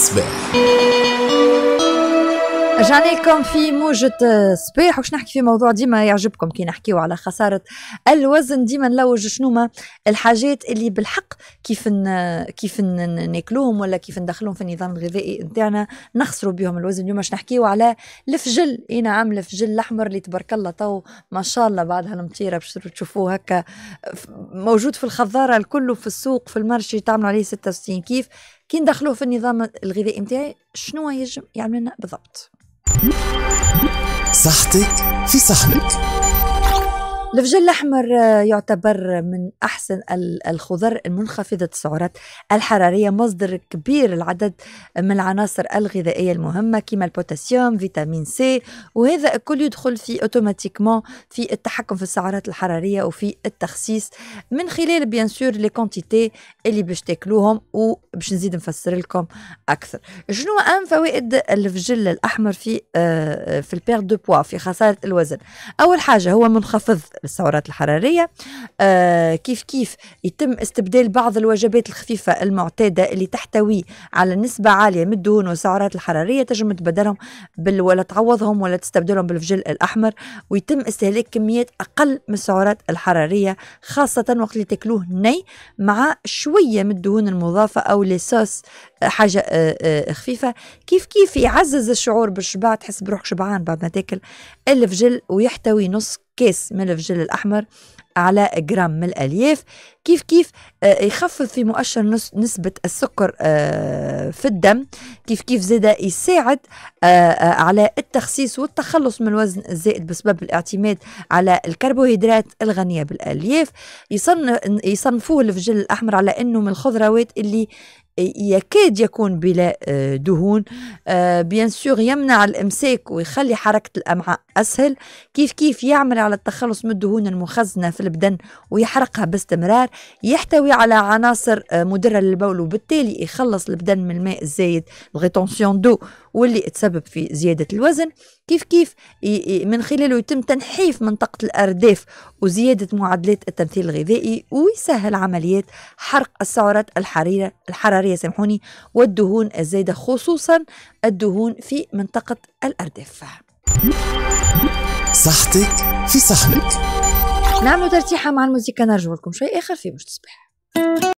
الصباح رجعنا لكم في موجة صباح وش نحكي في موضوع ديما يعجبكم كي نحكيو على خسارة الوزن ديما نلوج شنو ما الحاجات اللي بالحق كيف ن... كيف ن... ناكلوهم ولا كيف ندخلوهم في النظام الغذائي نتاعنا نخسروا بهم الوزن اليوم باش نحكيو على الفجل اي نعم الفجل الاحمر اللي تبارك الله تو ما شاء الله بعد هالمطيره باش تشوفوه هكا موجود في الخضاره الكل في السوق في المارشي تعملوا عليه 66 كيف كي ندخلوه في النظام الغذائي نتاعي شنو يجم يعمل لنا بالضبط صحتك في صحنك الفجل الاحمر آه، يعتبر من احسن الخضر المنخفضه السعرات الحراريه مصدر كبير العدد من العناصر الغذائيه المهمه كما البوتاسيوم فيتامين سي وهذا الكل يدخل في اوتوماتيكمون في التحكم في السعرات الحراريه وفي التخسيس من خلال بيان سور لي كونتيتي اللي باش تاكلوهم وباش نزيد نفسر لكم اكثر شنو اهم فوائد الفجل الاحمر في آه، في البير دو بوا في خساره الوزن اول حاجه هو منخفض للسعرات الحرارية آه كيف كيف يتم استبدال بعض الوجبات الخفيفة المعتادة اللي تحتوي على نسبة عالية من الدهون والسعرات الحرارية تجم تبدلهم بال ولا تعوضهم ولا تستبدلهم بالفجل الأحمر ويتم استهلاك كميات أقل من السعرات الحرارية خاصة وقت اللي تاكلوه ني مع شوية من الدهون المضافة أو ليسوس آه، حاجة آه، آه، خفيفة كيف كيف يعزز الشعور بالشبع تحس بروحك شبعان بعد ما تاكل الفجل ويحتوي نص كاس من الفجل الأحمر على جرام من الألياف كيف كيف آه، يخفض في مؤشر نسبة السكر آه، في الدم كيف كيف زاد يساعد آه، على التخسيس والتخلص من الوزن الزائد بسبب الاعتماد على الكربوهيدرات الغنية بالألياف يصنفوه الفجل الأحمر على أنه من الخضروات اللي يكاد يكون بلا آه، دهون آه، بيان سور يمنع الامساك ويخلي حركه الامعاء اسهل كيف كيف يعمل على التخلص من الدهون المخزنه في البدن ويحرقها باستمرار يحتوي على عناصر آه، مدره للبول وبالتالي يخلص البدن من الماء الزايد الغيتونسيون دو واللي تسبب في زيادة الوزن كيف كيف من خلاله يتم تنحيف منطقة الأرداف وزيادة معدلات التمثيل الغذائي ويسهل عمليات حرق السعرات الحرارية الحرارية سامحوني والدهون الزايدة خصوصا الدهون في منطقة الأرداف صحتك في صحنك نعملوا ترتيحة مع الموسيقى نرجو لكم شيء آخر في مش تصبح